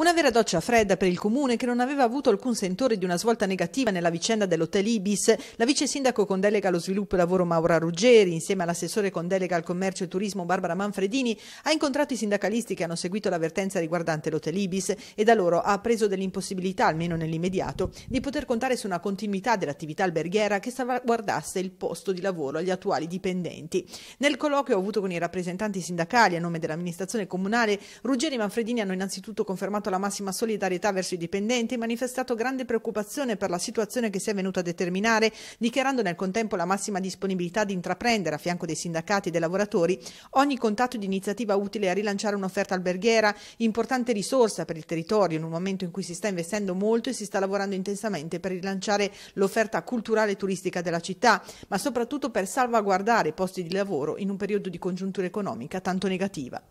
Una vera doccia fredda per il comune che non aveva avuto alcun sentore di una svolta negativa nella vicenda dell'hotel Ibis. La vice sindaco con delega allo sviluppo e lavoro Maura Ruggeri, insieme all'assessore con delega al commercio e turismo Barbara Manfredini, ha incontrato i sindacalisti che hanno seguito l'avvertenza riguardante l'hotel Ibis e da loro ha appreso dell'impossibilità, almeno nell'immediato, di poter contare su una continuità dell'attività alberghiera che salvaguardasse il posto di lavoro agli attuali dipendenti. Nel colloquio avuto con i rappresentanti sindacali a nome dell'amministrazione comunale, Ruggeri e Manfredini hanno innanzitutto confermato la massima solidarietà verso i dipendenti e manifestato grande preoccupazione per la situazione che si è venuta a determinare, dichiarando nel contempo la massima disponibilità di intraprendere, a fianco dei sindacati e dei lavoratori, ogni contatto di iniziativa utile a rilanciare un'offerta alberghiera, importante risorsa per il territorio in un momento in cui si sta investendo molto e si sta lavorando intensamente per rilanciare l'offerta culturale e turistica della città, ma soprattutto per salvaguardare i posti di lavoro in un periodo di congiuntura economica tanto negativa.